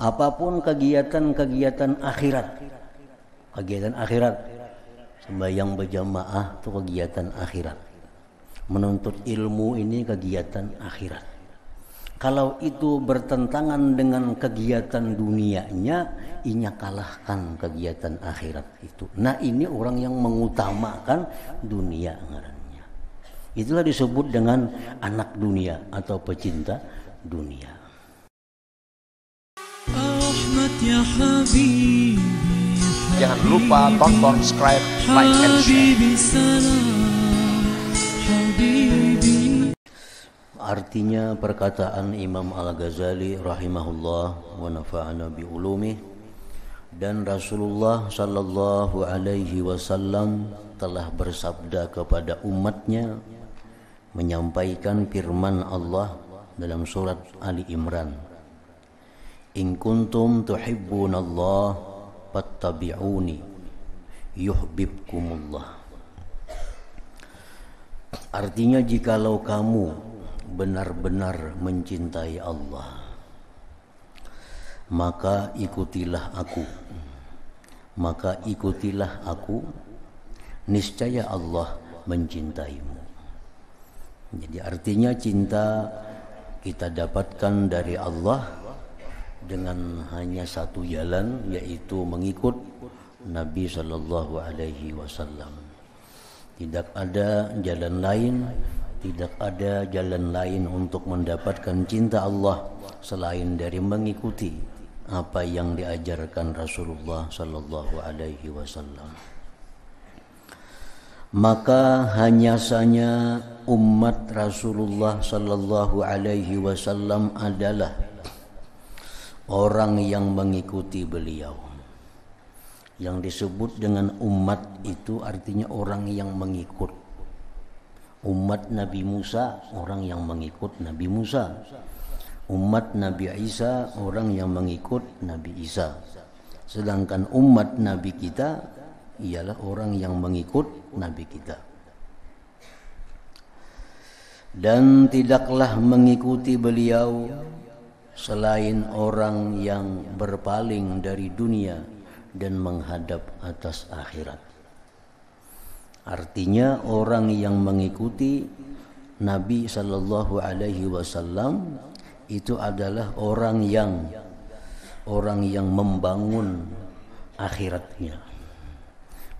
apapun kegiatan-kegiatan akhirat kegiatan akhirat sembahyang berjamaah itu kegiatan akhirat menuntut ilmu ini kegiatan akhirat kalau itu bertentangan dengan kegiatan dunianya inya kalahkan kegiatan akhirat itu nah ini orang yang mengutamakan dunia ngarannya itulah disebut dengan anak dunia atau pecinta dunia Ya Jangan lupa tonton, subscribe, like, and share. Artinya perkataan Imam Al-Ghazali rahimahullah wa nafa'ana bi ulumi dan Rasulullah sallallahu alaihi wasallam telah bersabda kepada umatnya menyampaikan firman Allah dalam surat Ali Imran In kuntum tuhibbun Allah, fattabi'uni. Yuhbibkumullah Artinya jikalau kamu benar-benar mencintai Allah maka ikutilah aku maka ikutilah aku niscaya Allah mencintaimu jadi artinya cinta kita dapatkan dari Allah dengan hanya satu jalan yaitu mengikut Nabi Shallallahu Alaihi Wasallam. Tidak ada jalan lain, tidak ada jalan lain untuk mendapatkan cinta Allah selain dari mengikuti apa yang diajarkan Rasulullah Shallallahu Alaihi Wasallam. Maka hanya saja umat Rasulullah Shallallahu Alaihi Wasallam adalah orang yang mengikuti beliau. Yang disebut dengan umat itu artinya orang yang mengikut. Umat Nabi Musa, orang yang mengikut Nabi Musa. Umat Nabi Isa, orang yang mengikut Nabi Isa. Sedangkan umat Nabi kita ialah orang yang mengikut Nabi kita. Dan tidaklah mengikuti beliau selain orang yang berpaling dari dunia dan menghadap atas akhirat. Artinya orang yang mengikuti Nabi Shallallahu Alaihi Wasallam itu adalah orang yang orang yang membangun akhiratnya,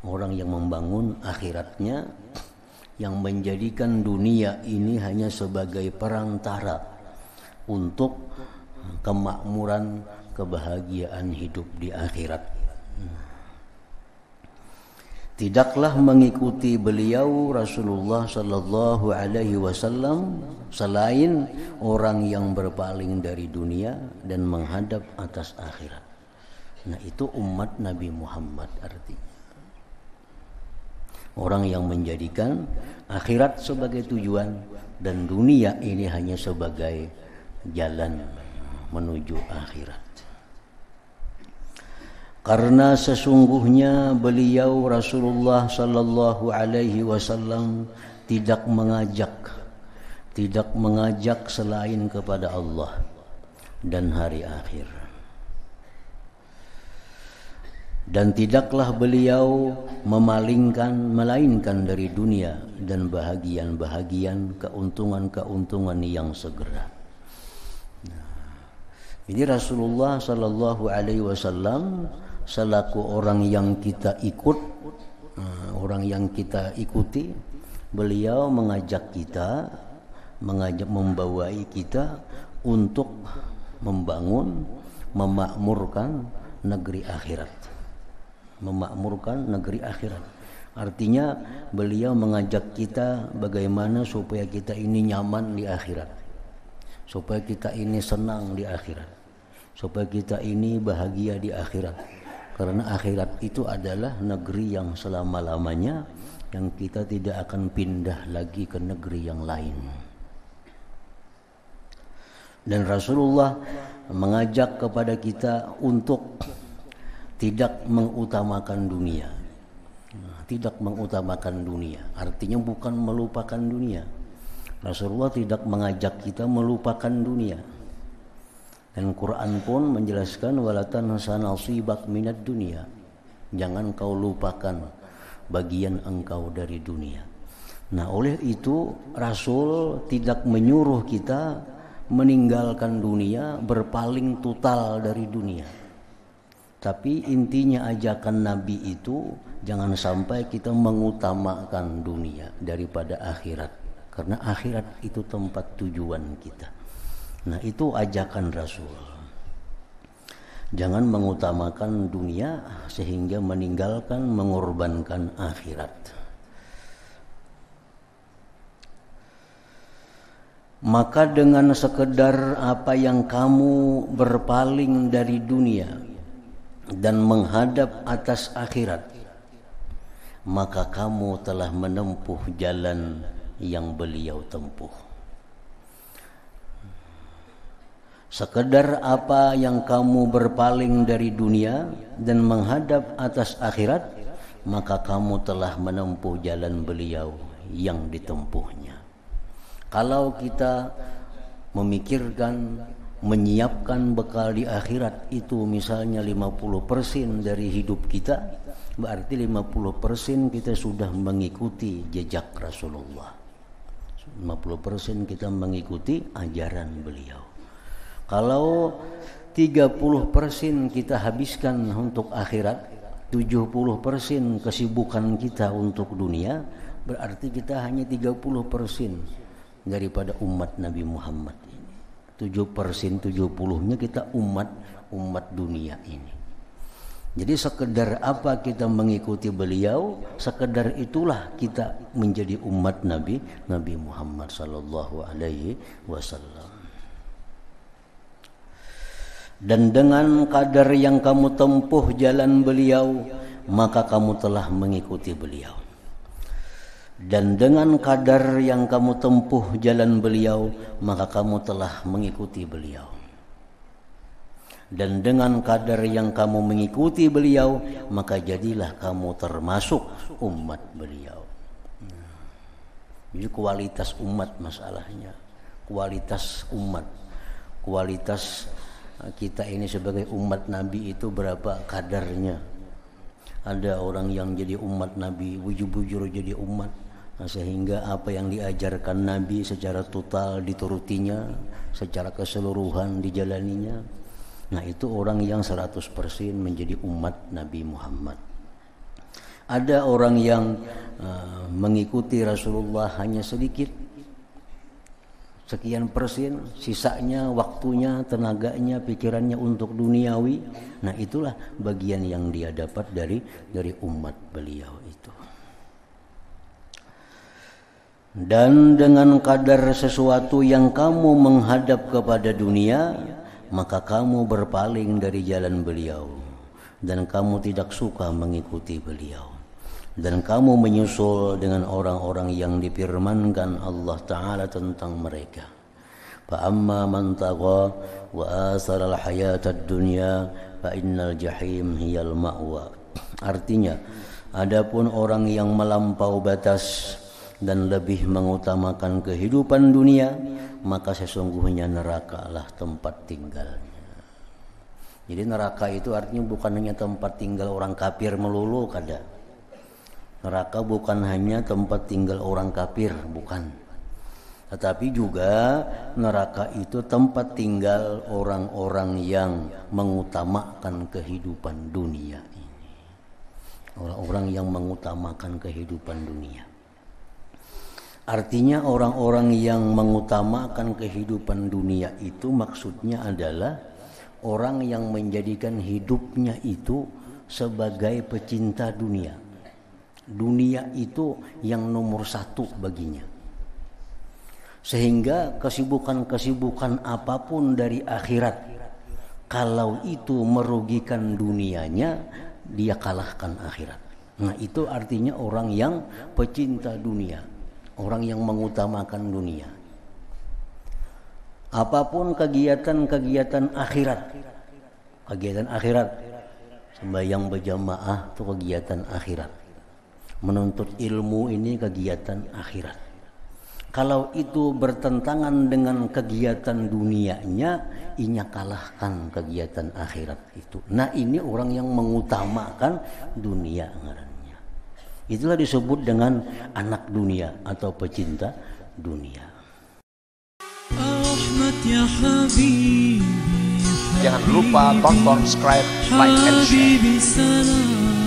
orang yang membangun akhiratnya yang menjadikan dunia ini hanya sebagai perantara untuk kemakmuran, kebahagiaan hidup di akhirat. Tidaklah mengikuti beliau Rasulullah Sallallahu Alaihi Wasallam selain orang yang berpaling dari dunia dan menghadap atas akhirat. Nah itu umat Nabi Muhammad artinya. Orang yang menjadikan akhirat sebagai tujuan dan dunia ini hanya sebagai jalan menuju akhirat. Karena sesungguhnya beliau Rasulullah sallallahu alaihi wasallam tidak mengajak tidak mengajak selain kepada Allah dan hari akhir. Dan tidaklah beliau memalingkan melainkan dari dunia dan bahagian-bahagian keuntungan-keuntungan yang segera. Nah. Ini Rasulullah Sallallahu Alaihi Wasallam selaku orang yang kita ikut, eh, orang yang kita ikuti, beliau mengajak kita, mengajak membawai kita untuk membangun, memakmurkan negeri akhirat, memakmurkan negeri akhirat. Artinya beliau mengajak kita bagaimana supaya kita ini nyaman di akhirat. Supaya kita ini senang di akhirat supaya kita ini bahagia di akhirat karena akhirat itu adalah negeri yang selama-lamanya yang kita tidak akan pindah lagi ke negeri yang lain dan Rasulullah mengajak kepada kita untuk tidak mengutamakan dunia tidak mengutamakan dunia artinya bukan melupakan dunia Rasulullah tidak mengajak kita melupakan dunia dan Quran pun menjelaskan walatan sibak minat dunia. Jangan kau lupakan bagian engkau dari dunia. Nah, oleh itu Rasul tidak menyuruh kita meninggalkan dunia, berpaling total dari dunia. Tapi intinya ajakan Nabi itu jangan sampai kita mengutamakan dunia daripada akhirat. Karena akhirat itu tempat tujuan kita. Nah itu ajakan Rasul. Jangan mengutamakan dunia sehingga meninggalkan, mengorbankan akhirat. Maka dengan sekedar apa yang kamu berpaling dari dunia dan menghadap atas akhirat, maka kamu telah menempuh jalan yang beliau tempuh. Sekedar apa yang kamu berpaling dari dunia dan menghadap atas akhirat, maka kamu telah menempuh jalan beliau yang ditempuhnya. Kalau kita memikirkan menyiapkan bekal di akhirat itu misalnya 50% dari hidup kita, berarti 50% kita sudah mengikuti jejak Rasulullah. 50% kita mengikuti ajaran beliau. Kalau 30% kita habiskan untuk akhirat, 70% kesibukan kita untuk dunia, berarti kita hanya 30% daripada umat Nabi Muhammad ini. 7% 70-nya kita umat umat dunia ini. Jadi sekedar apa kita mengikuti beliau, sekedar itulah kita menjadi umat Nabi Nabi Muhammad sallallahu alaihi wasallam dan dengan kadar yang kamu tempuh jalan beliau maka kamu telah mengikuti beliau dan dengan kadar yang kamu tempuh jalan beliau maka kamu telah mengikuti beliau dan dengan kadar yang kamu mengikuti beliau maka jadilah kamu termasuk umat beliau jadi kualitas umat masalahnya kualitas umat kualitas kita ini sebagai umat Nabi itu berapa kadarnya. Ada orang yang jadi umat Nabi, bujur-bujur jadi umat, nah, sehingga apa yang diajarkan Nabi secara total diturutinya, secara keseluruhan dijalaninya. Nah itu orang yang 100% menjadi umat Nabi Muhammad. Ada orang yang uh, mengikuti Rasulullah hanya sedikit, sekian persen, sisanya waktunya, tenaganya, pikirannya untuk duniawi. Nah, itulah bagian yang dia dapat dari dari umat beliau itu. Dan dengan kadar sesuatu yang kamu menghadap kepada dunia, maka kamu berpaling dari jalan beliau dan kamu tidak suka mengikuti beliau dan kamu menyusul dengan orang-orang yang dipirmankan Allah taala tentang mereka fa amma man tagha wa asara al hayata dunya fa innal jahim hiyal ma'wa artinya adapun orang yang melampau batas dan lebih mengutamakan kehidupan dunia maka sesungguhnya neraka lah tempat tinggalnya jadi neraka itu artinya bukan hanya tempat tinggal orang kafir melulu kada Neraka bukan hanya tempat tinggal orang kafir, bukan. Tetapi juga neraka itu tempat tinggal orang-orang yang mengutamakan kehidupan dunia ini. Orang-orang yang mengutamakan kehidupan dunia. Artinya orang-orang yang mengutamakan kehidupan dunia itu maksudnya adalah orang yang menjadikan hidupnya itu sebagai pecinta dunia dunia itu yang nomor satu baginya. Sehingga kesibukan-kesibukan apapun dari akhirat, kalau itu merugikan dunianya, dia kalahkan akhirat. Nah itu artinya orang yang pecinta dunia, orang yang mengutamakan dunia. Apapun kegiatan-kegiatan akhirat, kegiatan akhirat, sembahyang berjamaah itu kegiatan akhirat Menuntut ilmu ini kegiatan akhirat. Kalau itu bertentangan dengan kegiatan dunianya, inya kalahkan kegiatan akhirat itu. Nah ini orang yang mengutamakan dunia ngarannya. Itulah disebut dengan anak dunia atau pecinta dunia. Ya Jangan lupa tonton, subscribe, like, and share.